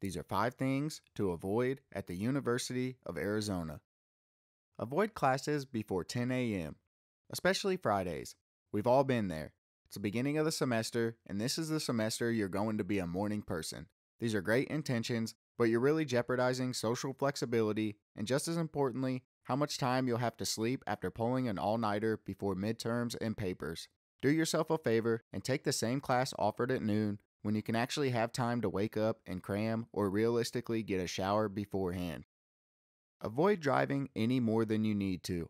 These are five things to avoid at the University of Arizona. Avoid classes before 10 a.m., especially Fridays. We've all been there. It's the beginning of the semester, and this is the semester you're going to be a morning person. These are great intentions, but you're really jeopardizing social flexibility, and just as importantly, how much time you'll have to sleep after pulling an all nighter before midterms and papers. Do yourself a favor and take the same class offered at noon when you can actually have time to wake up and cram or realistically get a shower beforehand. Avoid driving any more than you need to.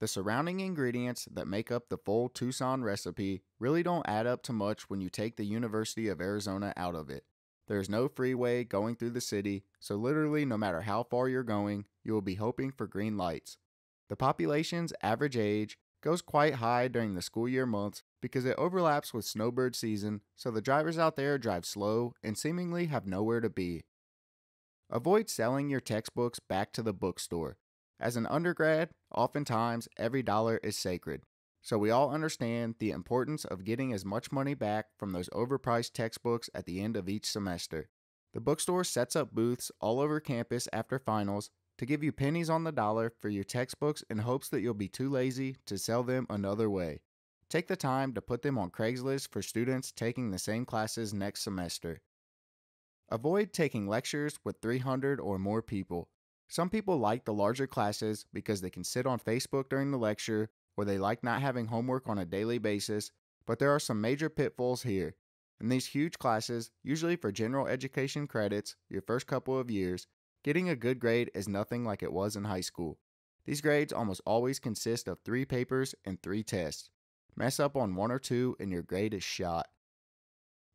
The surrounding ingredients that make up the full Tucson recipe really don't add up to much when you take the University of Arizona out of it. There is no freeway going through the city, so literally no matter how far you're going, you will be hoping for green lights. The population's average age goes quite high during the school year months because it overlaps with snowbird season, so the drivers out there drive slow and seemingly have nowhere to be. Avoid selling your textbooks back to the bookstore. As an undergrad, oftentimes every dollar is sacred, so we all understand the importance of getting as much money back from those overpriced textbooks at the end of each semester. The bookstore sets up booths all over campus after finals to give you pennies on the dollar for your textbooks in hopes that you'll be too lazy to sell them another way. Take the time to put them on Craigslist for students taking the same classes next semester. Avoid taking lectures with 300 or more people. Some people like the larger classes because they can sit on Facebook during the lecture or they like not having homework on a daily basis, but there are some major pitfalls here. In these huge classes, usually for general education credits, your first couple of years, getting a good grade is nothing like it was in high school. These grades almost always consist of three papers and three tests. Mess up on one or two and your grade is shot.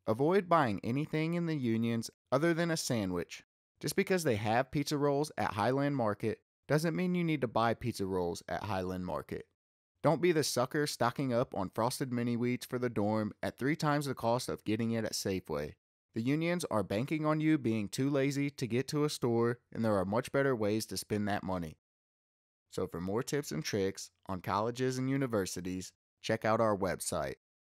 Avoid buying anything in the unions other than a sandwich. Just because they have pizza rolls at Highland Market doesn't mean you need to buy pizza rolls at Highland Market. Don't be the sucker stocking up on frosted mini wheats for the dorm at three times the cost of getting it at Safeway. The unions are banking on you being too lazy to get to a store, and there are much better ways to spend that money. So, for more tips and tricks on colleges and universities, check out our website.